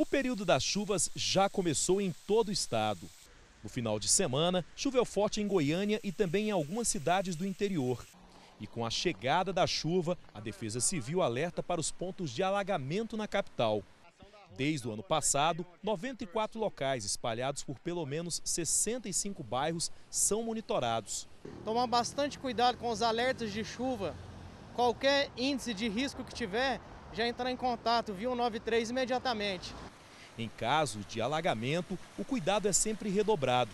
O período das chuvas já começou em todo o estado. No final de semana, choveu forte em Goiânia e também em algumas cidades do interior. E com a chegada da chuva, a Defesa Civil alerta para os pontos de alagamento na capital. Desde o ano passado, 94 locais espalhados por pelo menos 65 bairros são monitorados. Tomar bastante cuidado com os alertas de chuva. Qualquer índice de risco que tiver, já entrar em contato, viu? 93 imediatamente. Em casos de alagamento, o cuidado é sempre redobrado.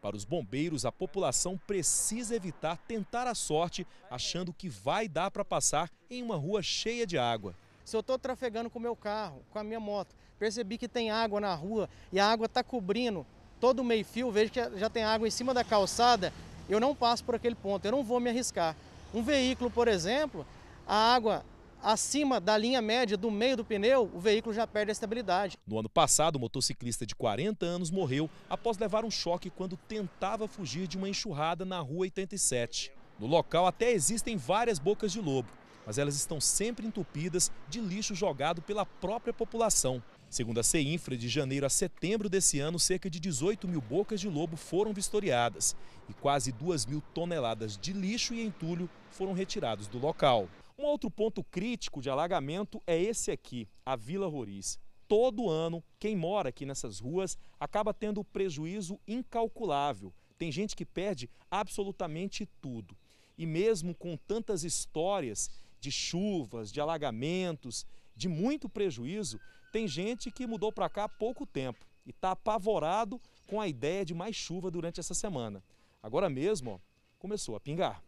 Para os bombeiros, a população precisa evitar tentar a sorte achando que vai dar para passar em uma rua cheia de água. Se eu estou trafegando com o meu carro, com a minha moto, percebi que tem água na rua e a água está cobrindo todo o meio-fio, vejo que já tem água em cima da calçada, eu não passo por aquele ponto, eu não vou me arriscar. Um veículo, por exemplo, a água acima da linha média do meio do pneu, o veículo já perde a estabilidade. No ano passado, o motociclista de 40 anos morreu após levar um choque quando tentava fugir de uma enxurrada na Rua 87. No local até existem várias bocas de lobo, mas elas estão sempre entupidas de lixo jogado pela própria população. Segundo a CEINFRA, de janeiro a setembro desse ano, cerca de 18 mil bocas de lobo foram vistoriadas e quase 2 mil toneladas de lixo e entulho foram retirados do local. Um outro ponto crítico de alagamento é esse aqui, a Vila Roriz. Todo ano, quem mora aqui nessas ruas acaba tendo prejuízo incalculável. Tem gente que perde absolutamente tudo. E mesmo com tantas histórias de chuvas, de alagamentos, de muito prejuízo, tem gente que mudou para cá há pouco tempo e está apavorado com a ideia de mais chuva durante essa semana. Agora mesmo, ó, começou a pingar.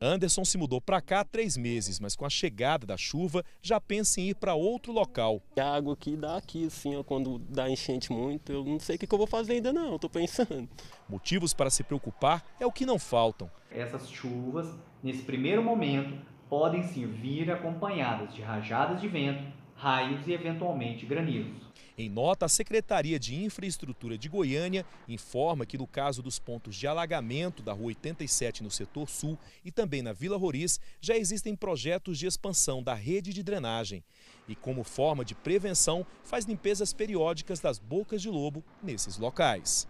Anderson se mudou para cá há três meses, mas com a chegada da chuva já pensa em ir para outro local. A é água aqui dá aqui, assim, ó, quando dá enchente muito, eu não sei o que, que eu vou fazer ainda não, estou pensando. Motivos para se preocupar é o que não faltam. Essas chuvas, nesse primeiro momento, podem sim vir acompanhadas de rajadas de vento, raios e, eventualmente, granizo. Em nota, a Secretaria de Infraestrutura de Goiânia informa que, no caso dos pontos de alagamento da Rua 87 no setor sul e também na Vila Roriz, já existem projetos de expansão da rede de drenagem. E, como forma de prevenção, faz limpezas periódicas das bocas de lobo nesses locais.